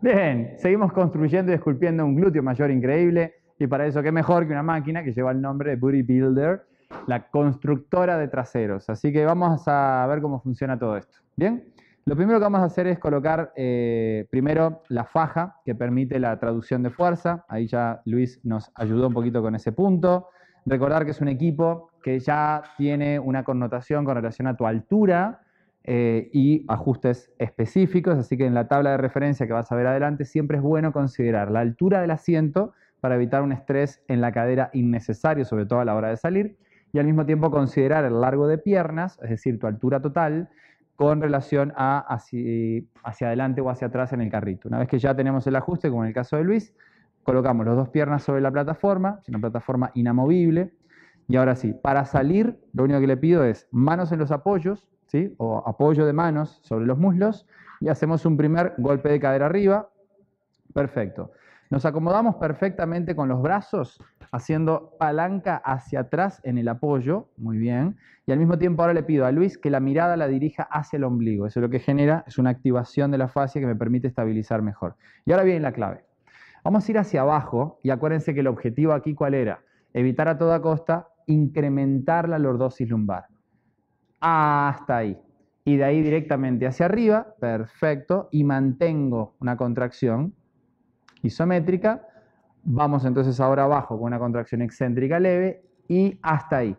Bien, seguimos construyendo y esculpiendo un glúteo mayor increíble y para eso qué mejor que una máquina que lleva el nombre de Booty Builder, la constructora de traseros. Así que vamos a ver cómo funciona todo esto. Bien, lo primero que vamos a hacer es colocar eh, primero la faja que permite la traducción de fuerza. Ahí ya Luis nos ayudó un poquito con ese punto. Recordar que es un equipo que ya tiene una connotación con relación a tu altura eh, y ajustes específicos, así que en la tabla de referencia que vas a ver adelante siempre es bueno considerar la altura del asiento para evitar un estrés en la cadera innecesario, sobre todo a la hora de salir, y al mismo tiempo considerar el largo de piernas, es decir, tu altura total, con relación a hacia, adelante o hacia atrás en el carrito. Una vez que ya tenemos el ajuste, como en el caso de Luis, colocamos las dos piernas sobre la plataforma, es una plataforma inamovible, y ahora sí, para salir, lo único que le pido es manos en los apoyos, o apoyo de manos sobre los muslos y hacemos un primer golpe de cadera arriba. Perfecto. Nos acomodamos perfectamente con los brazos, haciendo palanca hacia atrás en el apoyo, muy bien. Y al mismo tiempo ahora le pido a Luis que la mirada la dirija hacia el ombligo. Eso es lo que genera, es una activación de la fascia que me permite estabilizar mejor. Y ahora viene la clave. Vamos a ir hacia abajo y acuérdense que el objetivo aquí cuál era? Evitar a toda costa incrementar la lordosis lumbar hasta ahí. Y de ahí directamente hacia arriba, perfecto, y mantengo una contracción isométrica. Vamos entonces ahora abajo con una contracción excéntrica leve y hasta ahí.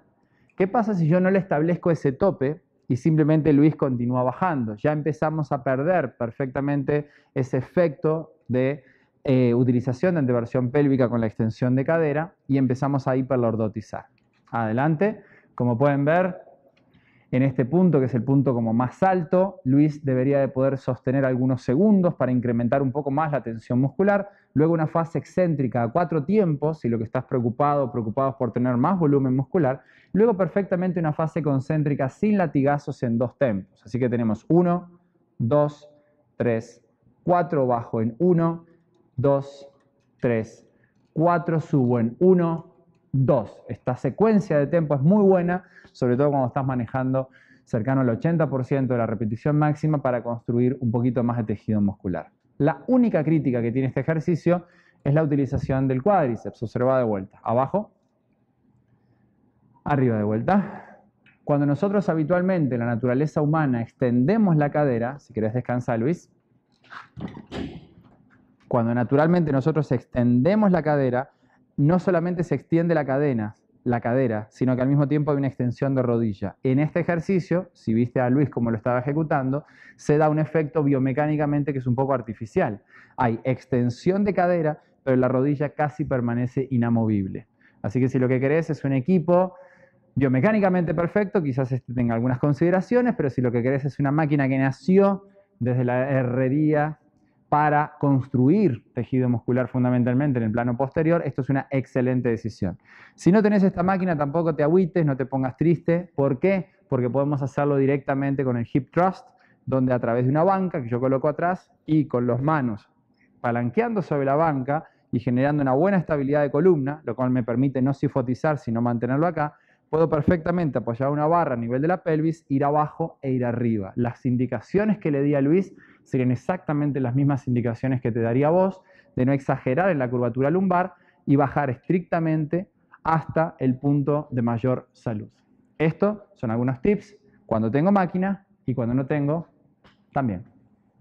¿Qué pasa si yo no le establezco ese tope y simplemente Luis continúa bajando? Ya empezamos a perder perfectamente ese efecto de eh, utilización de anteversión pélvica con la extensión de cadera y empezamos a hiperlordotizar. Adelante, como pueden ver, en este punto, que es el punto como más alto, Luis debería de poder sostener algunos segundos para incrementar un poco más la tensión muscular, luego una fase excéntrica a cuatro tiempos, si lo que estás preocupado preocupados por tener más volumen muscular, luego perfectamente una fase concéntrica sin latigazos en dos tempos. Así que tenemos 1, 2, 3, 4, bajo en 1, 2, 3, 4, subo en 1, Dos, Esta secuencia de tiempo es muy buena, sobre todo cuando estás manejando cercano al 80% de la repetición máxima para construir un poquito más de tejido muscular. La única crítica que tiene este ejercicio es la utilización del cuádriceps, Observa de vuelta, abajo, arriba de vuelta. Cuando nosotros habitualmente, la naturaleza humana, extendemos la cadera, si querés descansar Luis, cuando naturalmente nosotros extendemos la cadera, no solamente se extiende la cadena, la cadera, sino que al mismo tiempo hay una extensión de rodilla. En este ejercicio, si viste a Luis como lo estaba ejecutando, se da un efecto biomecánicamente que es un poco artificial. Hay extensión de cadera, pero la rodilla casi permanece inamovible. Así que si lo que querés es un equipo biomecánicamente perfecto, quizás este tenga algunas consideraciones, pero si lo que querés es una máquina que nació desde la herrería para construir tejido muscular fundamentalmente en el plano posterior, esto es una excelente decisión. Si no tenés esta máquina, tampoco te agüites, no te pongas triste. ¿Por qué? Porque podemos hacerlo directamente con el hip thrust, donde a través de una banca que yo coloco atrás y con las manos palanqueando sobre la banca y generando una buena estabilidad de columna, lo cual me permite no sifotizar, sino mantenerlo acá, puedo perfectamente apoyar una barra a nivel de la pelvis, ir abajo e ir arriba. Las indicaciones que le di a Luis serían exactamente las mismas indicaciones que te daría vos, de no exagerar en la curvatura lumbar y bajar estrictamente hasta el punto de mayor salud. Estos son algunos tips cuando tengo máquina y cuando no tengo también.